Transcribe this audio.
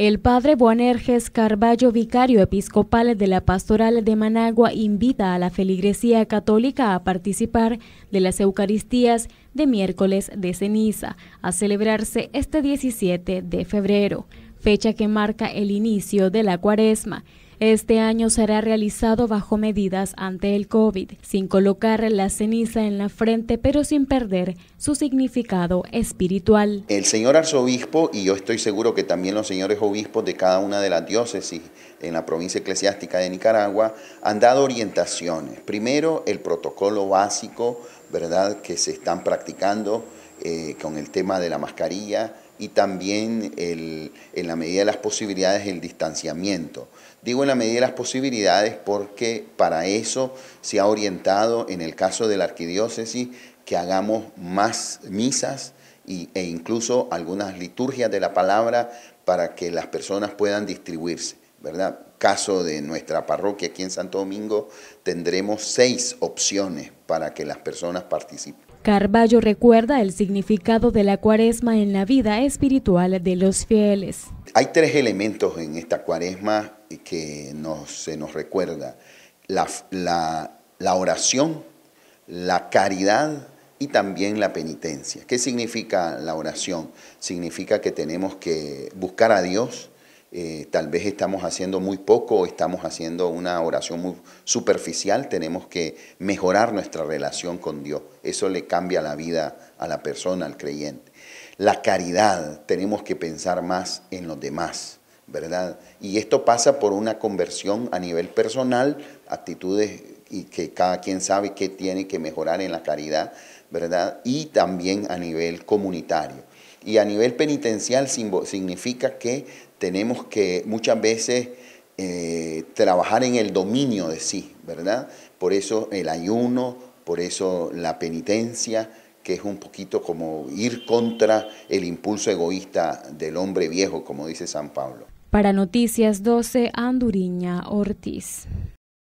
El padre Buanerges Carballo, vicario episcopal de la pastoral de Managua, invita a la feligresía católica a participar de las Eucaristías de miércoles de ceniza, a celebrarse este 17 de febrero, fecha que marca el inicio de la cuaresma. Este año será realizado bajo medidas ante el COVID, sin colocar la ceniza en la frente, pero sin perder su significado espiritual. El señor arzobispo, y yo estoy seguro que también los señores obispos de cada una de las diócesis en la provincia eclesiástica de Nicaragua, han dado orientaciones. Primero, el protocolo básico, ¿verdad?, que se están practicando eh, con el tema de la mascarilla y también en la medida de las posibilidades el distanciamiento. Digo en la medida de las posibilidades porque para eso se ha orientado en el caso de la arquidiócesis que hagamos más misas e incluso algunas liturgias de la palabra para que las personas puedan distribuirse, ¿verdad? Caso de nuestra parroquia aquí en Santo Domingo, tendremos seis opciones para que las personas participen. Carballo recuerda el significado de la cuaresma en la vida espiritual de los fieles. Hay tres elementos en esta cuaresma que nos, se nos recuerda. La, la oración, la caridad y también la penitencia. ¿Qué significa la oración? Significa que tenemos que buscar a Dios, eh, tal vez estamos haciendo muy poco, estamos haciendo una oración muy superficial, tenemos que mejorar nuestra relación con Dios. Eso le cambia la vida a la persona, al creyente. La caridad, tenemos que pensar más en los demás. ¿verdad? Y esto pasa por una conversión a nivel personal, actitudes y que cada quien sabe qué tiene que mejorar en la caridad, ¿verdad? Y también a nivel comunitario. Y a nivel penitencial significa que tenemos que muchas veces eh, trabajar en el dominio de sí, ¿verdad? Por eso el ayuno, por eso la penitencia, que es un poquito como ir contra el impulso egoísta del hombre viejo, como dice San Pablo. Para Noticias 12, Anduriña Ortiz.